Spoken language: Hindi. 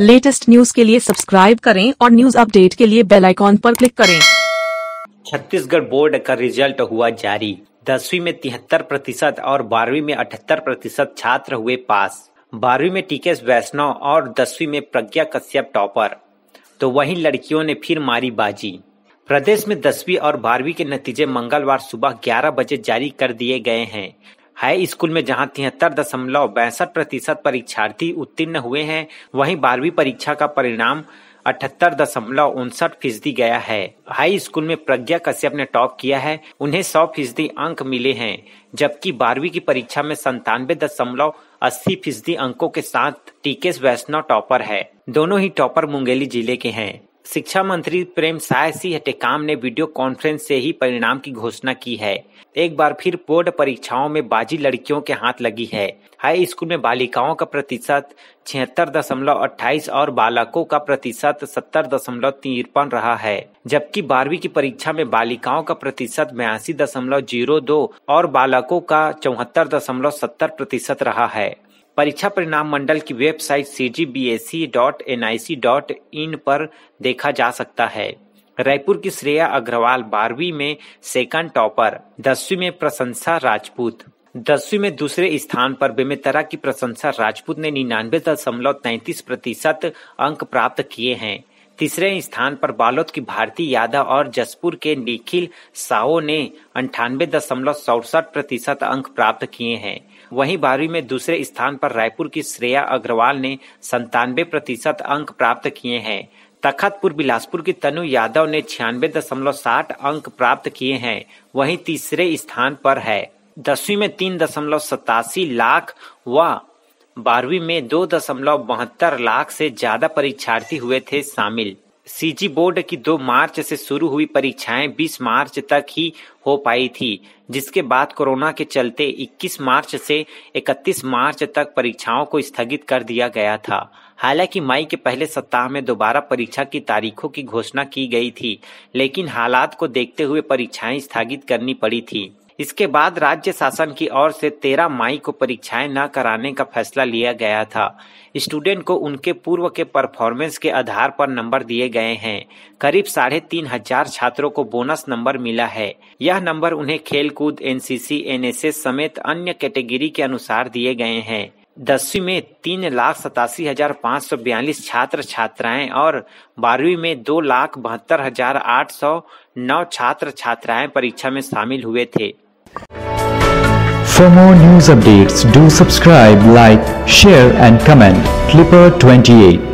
लेटेस्ट न्यूज के लिए सब्सक्राइब करें और न्यूज अपडेट के लिए बेल आइकॉन पर क्लिक करें छत्तीसगढ़ बोर्ड का रिजल्ट हुआ जारी दसवीं में तिहत्तर प्रतिशत और बारहवीं में अठहत्तर प्रतिशत छात्र हुए पास बारहवीं में टीकेश वैष्णव और दसवीं में प्रज्ञा कश्यप टॉपर तो वहीं लड़कियों ने फिर मारी बाजी प्रदेश में दसवीं और बारहवीं के नतीजे मंगलवार सुबह ग्यारह बजे जारी कर दिए गए हैं हाई स्कूल में जहां तिहत्तर दशमलव बैसठ प्रतिशत परीक्षार्थी उत्तीर्ण हुए हैं वहीं बारहवीं परीक्षा का परिणाम अठहत्तर दशमलव उनसठ फीसदी गया है हाई स्कूल में प्रज्ञा कश्यप ने टॉप किया है उन्हें सौ फीसदी अंक मिले हैं जबकि बारहवीं की परीक्षा में संतानवे दशमलव अस्सी फीसदी अंकों के साथ टीकेश वैष्णव टॉपर है दोनों ही टॉपर मुंगेली जिले के हैं शिक्षा मंत्री प्रेम साय सिंह टेकाम ने वीडियो कॉन्फ्रेंस से ही परिणाम की घोषणा की है एक बार फिर बोर्ड परीक्षाओं में बाजी लड़कियों के हाथ लगी है हाई स्कूल में बालिकाओं का प्रतिशत छिहत्तर दशमलव अट्ठाईस और बालकों का प्रतिशत सत्तर दशमलव तिरपन रहा है जबकि बारहवीं की परीक्षा में बालिकाओं का प्रतिशत बयासी दशमलव जीरो दो और बालकों का चौहत्तर दशमलव सत्तर प्रतिशत रहा है परीक्षा परिणाम मंडल की वेबसाइट सी पर देखा जा सकता है रायपुर की श्रेया अग्रवाल बारहवीं में सेकंड टॉपर दसवीं में प्रशंसा राजपूत दसवीं में दूसरे स्थान पर बेमेतरा की प्रशंसा राजपूत ने निन्यानवे दशमलव तैतीस प्रतिशत अंक प्राप्त किए हैं तीसरे स्थान पर बालोद की भारती यादव और जसपुर के निखिल साहो ने अंठानवे दशमलव सड़सठ प्रतिशत अंक प्राप्त किए हैं वहीं बारहवीं में दूसरे स्थान पर रायपुर की श्रेया अग्रवाल ने संतानवे प्रतिशत अंक प्राप्त किए हैं तखतपुर बिलासपुर की तनु यादव ने छियानवे दशमलव साठ अंक प्राप्त किए हैं वहीं तीसरे स्थान पर है दसवीं में तीन दशमलव सतासी लाख व बारहवीं में दो दशमलव बहत्तर लाख से ज्यादा परीक्षार्थी हुए थे शामिल सीजी बोर्ड की 2 मार्च से शुरू हुई परीक्षाएं 20 मार्च तक ही हो पाई थी जिसके बाद कोरोना के चलते 21 मार्च से 31 मार्च तक परीक्षाओं को स्थगित कर दिया गया था हालांकि मई के पहले सप्ताह में दोबारा परीक्षा की तारीखों की घोषणा की गई थी लेकिन हालात को देखते हुए परीक्षाएं स्थगित करनी पड़ी थी इसके बाद राज्य शासन की ओर से तेरह मई को परीक्षाएं न कराने का फैसला लिया गया था स्टूडेंट को उनके पूर्व के परफॉर्मेंस के आधार पर नंबर दिए गए हैं करीब साढ़े तीन हजार छात्रों को बोनस नंबर मिला है यह नंबर उन्हें खेलकूद एनसीसी एनएसएस समेत अन्य कैटेगरी के अनुसार दिए गए हैं दसवीं में तीन लाख सतासी हजार पाँच सौ बयालीस छात्र छात्राएं और बारहवीं में दो लाख बहत्तर हजार आठ सौ नौ छात्र छात्राएं परीक्षा में शामिल हुए थे for more news updates do subscribe like share and comment Clipper twenty eight